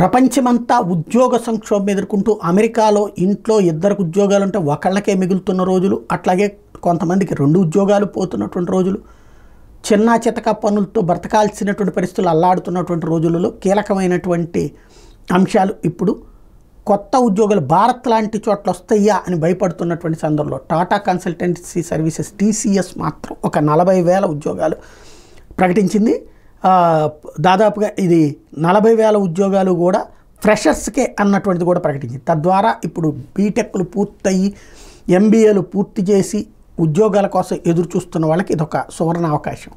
ప్రపంచమంతా ఉద్యోగ సంక్షోభం ఎదుర్కొంటూ అమెరికాలో ఇంట్లో ఇద్దరికి ఉద్యోగాలు ఉంటే ఒకళ్ళకే మిగులుతున్న రోజులు అట్లాగే కొంతమందికి రెండు ఉద్యోగాలు పోతున్నటువంటి రోజులు చిన్న చితక పనులతో బ్రతకాల్సినటువంటి పరిస్థితులు అల్లాడుతున్నటువంటి రోజులలో కీలకమైనటువంటి అంశాలు ఇప్పుడు కొత్త ఉద్యోగాలు భారత్ లాంటి చోట్ల వస్తాయా అని భయపడుతున్నటువంటి సందర్భంలో టాటా కన్సల్టెన్సీ సర్వీసెస్ టీసీఎస్ మాత్రం ఒక నలభై వేల ఉద్యోగాలు ప్రకటించింది దాదాపుగా ఇది నలభై వేల ఉద్యోగాలు కూడా ఫ్రెషర్స్కే అన్నటువంటిది కూడా ప్రకటించింది తద్వారా ఇప్పుడు బీటెక్లు పూర్తయి ఎంబీఏలు పూర్తి చేసి ఉద్యోగాల కోసం ఎదురు చూస్తున్న వాళ్ళకి ఇదొక సువర్ణ అవకాశం